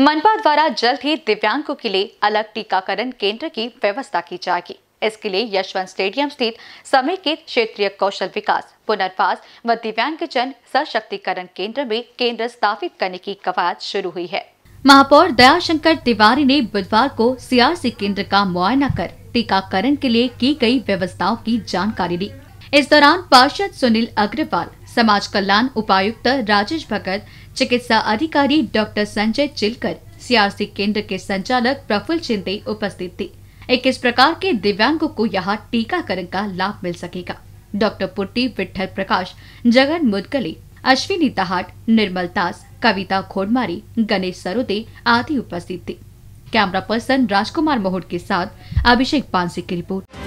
मनपा द्वारा जल्द ही दिव्यांगों के लिए अलग टीकाकरण केंद्र की व्यवस्था की जाएगी इसके लिए यशवंत स्टेडियम स्थित समेकित क्षेत्रीय कौशल विकास पुनर्वास व दिव्यांगजन सशक्तिकरण केंद्र में केंद्र स्थापित करने की कवायद शुरू हुई है महापौर दयाशंकर तिवारी ने बुधवार को सीआरसी केंद्र का मुआयना कर टीकाकरण के लिए की गई व्यवस्थाओं की जानकारी ली इस दौरान पार्षद सुनील अग्रवाल समाज कल्याण उपायुक्त राजेश भगत चिकित्सा अधिकारी डॉक्टर संजय चिलकर सीआरसी केंद्र के संचालक प्रफुल्ल चिंदे उपस्थित थे एक इस प्रकार के दिव्यांगों को यहाँ टीकाकरण का लाभ मिल सकेगा डॉक्टर पुट्टी विठल प्रकाश जगन मुदगले अश्विनी दहाट निर्मल दास कविता खोडमारी गणेश सरोदे आदि उपस्थित थे कैमरा पर्सन राजकुमार मोहट के साथ अभिषेक पानसी की रिपोर्ट